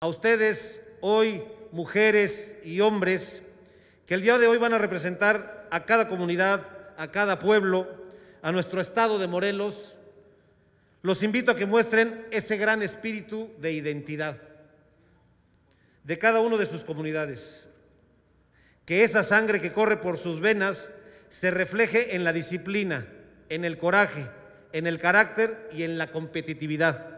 A ustedes hoy, mujeres y hombres, que el día de hoy van a representar a cada comunidad, a cada pueblo, a nuestro estado de Morelos, los invito a que muestren ese gran espíritu de identidad de cada una de sus comunidades. Que esa sangre que corre por sus venas se refleje en la disciplina, en el coraje, en el carácter y en la competitividad